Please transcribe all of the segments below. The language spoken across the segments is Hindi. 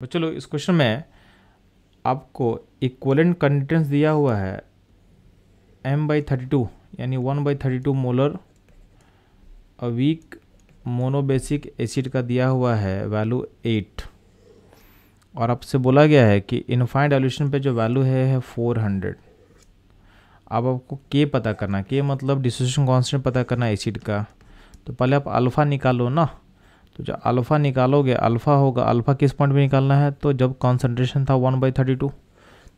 तो चलो इस क्वेश्चन में आपको इक्वलेंट कंटेंस दिया हुआ है एम बाई थर्टी टू यानी one by thirty two molar a weak monobasic acid का दिया हुआ है वैल्यू एट और आपसे बोला गया है कि इनफाइन डाइल्यूशन पे जो वैल्यू है है फोर हंड्रेड अब आपको के पता करना के मतलब डिसोसिएशन कॉन्सटेंट पता करना एसिड का तो पहले आप अल्फ़ा निकालो ना तो जब अल्फ़ा निकालोगे अल्फ़ा होगा अल्फ़ा किस पॉइंट पे निकालना है तो जब कॉन्सेंट्रेशन था वन बाई थर्टी टू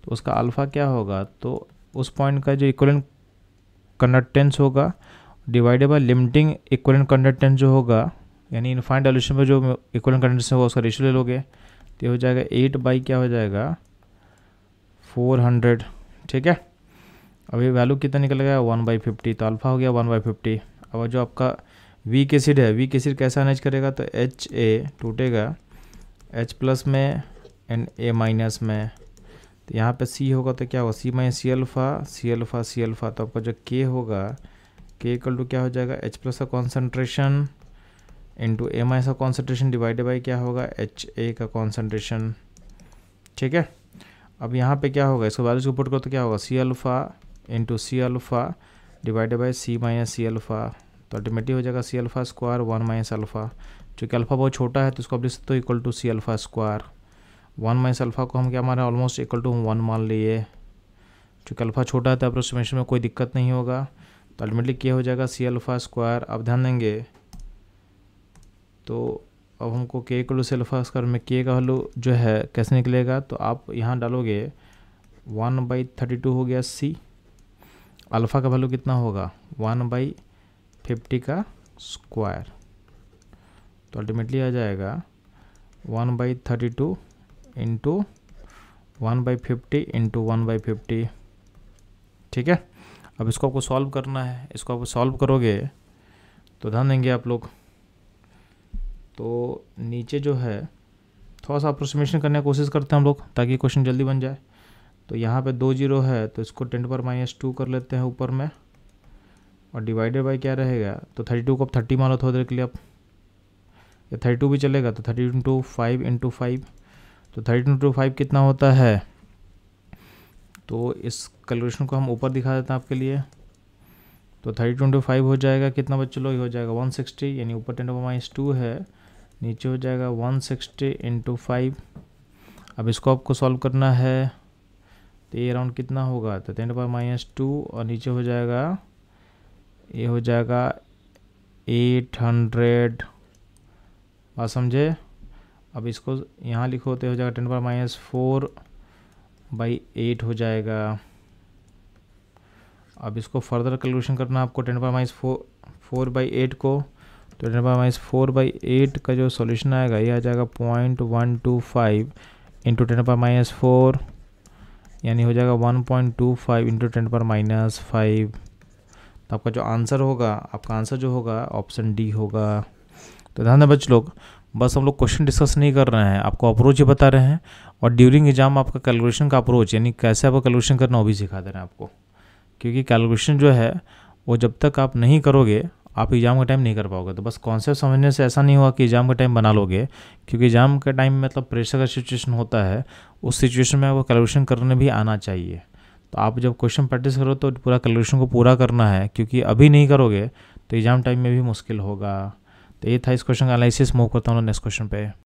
तो उसका अल्फ़ा क्या होगा तो उस पॉइंट का जो इक्वलेंट कंडक्टेंस होगा divided by limiting equivalent conductance जो होगा यानी इनफाइन डोल्यूशन में जो इक्वलेंट कंडक्टेंस होगा उसका रेशियो ले लोगे तो ये हो जाएगा एट बाई क्या हो जाएगा फोर हंड्रेड ठीक है अभी वैल्यू कितना निकल गया वन बाई फिफ्टी तो अल्फ़ा हो गया वन बाई फिफ्टी अब जो आपका वीक एसिड है वीक एसिड कैसा अनेज करेगा तो एच ए टूटेगा एच प्लस में एंड ए माइनस में तो यहाँ पे सी होगा तो क्या होगा C minus C alpha C alpha C alpha तो आपका जो के होगा के इक्वल टू क्या हो जाएगा एच प्लस का कॉन्सेंट्रेशन इंटू ए माइनस का कॉन्सेंट्रेशन डिवाइडेड बाई क्या होगा एच ए का कॉन्सेंट्रेशन ठीक है अब यहाँ पे क्या होगा इसको वैल्यूज को पुट करो तो क्या होगा C alpha into C alpha divided by C minus C alpha तो अल्टीमेटली हो जाएगा C alpha square one minus alpha चूँकि अल्फ़ा बहुत छोटा है तो इसको आप लिख सकते हो equal to C alpha square one minus alpha को हम क्या माने ऑलमोस्ट इक्वल टू वन मान लिए चूँकि अल्फ़ा छोटा है तो अप्रोसीमेशन में कोई दिक्कत नहीं होगा तो अल्टीमेटली क्या हो जाएगा सी अल्फ़ा स्क्वायर आप ध्यान देंगे तो अब हमको K equal to C alpha square में के का वैल्यू जो है कैसे निकलेगा तो आप यहाँ डालोगे वन बाई थर्टी टू हो गया सी अल्फ़ा का वैल्यू कितना होगा वन बाई फिफ्टी का स्क्वायर तो अल्टीमेटली आ जाएगा one by thirty two into one by fifty into one by fifty ठीक है अब इसको आपको सॉल्व करना है इसको आप सॉल्व करोगे तो ध्यान देंगे आप लोग तो नीचे जो है थोड़ा सा अप्रोसीमेशन करने की कोशिश करते हैं हम लोग ताकि क्वेश्चन जल्दी बन जाए तो यहाँ पे दो जीरो है तो इसको टेंट पर माइनस टू कर लेते हैं ऊपर में और डिवाइडेड बाई क्या रहेगा तो थर्टी टू को आप थर्टी मान लो थोड़ी देर के लिए आप या थर्टी टू भी चलेगा तो thirty into five into five तो थर्टी इंटू फाइव कितना होता है तो इस कैलकुलेशन को हम ऊपर दिखा देते हैं आपके लिए तो थर्टी टू इंटू फाइव हो जाएगा कितना बच्चों लोग हो जाएगा वन सिक्सटी यानी ऊपर टेन टू माइनस टू है नीचे हो जाएगा वन सिक्सटी इंटू फाइव अब इसको आपको सॉल्व करना है तो ये अराउंड कितना होगा तो टेन टू माइनस टू और नीचे हो जाएगा ये हो जाएगा एट हंड्रेड बात समझे अब इसको यहाँ लिखो तो हो जाएगा टेन पर माइनस फोर बाई एट हो जाएगा अब इसको फर्दर कैलकुलेशन करना आपको टेन पर minus four four by eight को तो टेन पर माइनस फोर बाई एट का जो सॉल्यूशन आएगा ये आ जाएगा point one two five into ten पर माइनस फोर यानी हो जाएगा one point two five into ten पर माइनस फाइव तो आपका जो आंसर होगा आपका आंसर जो होगा ऑप्शन डी होगा तो ध्यान बच लोग बस हम लोग क्वेश्चन डिस्कस नहीं कर रहे हैं आपको अप्रोच ही बता रहे हैं और ड्यूरिंग एग्जाम आपका कैलकुलेशन का अप्रोच यानी कैसे आपको कैलकुलेशन करना वो भी सिखा दे रहे हैं आपको क्योंकि कैलकुलेशन जो है वो जब तक आप नहीं करोगे आप एग्ज़ाम का टाइम नहीं कर पाओगे तो बस कॉन्सेप्ट समझने से ऐसा नहीं हुआ कि एग्ज़ाम का टाइम बना लोगे क्योंकि एग्ज़ाम के टाइम मतलब प्रेशर का सिचुएशन होता है उस सिचुएशन में आपको कैलकुलेशन करने भी आना चाहिए तो आप जब क्वेश्चन प्रैक्टिस करो तो पूरा कैलकुलेशन को पूरा करना है क्योंकि अभी नहीं करोगे तो एग्ज़ाम टाइम में भी मुश्किल होगा तो ये था इस क्वेश्चन का एनालिसिस मूव करता हूँ नेक्स्ट क्वेश्चन पे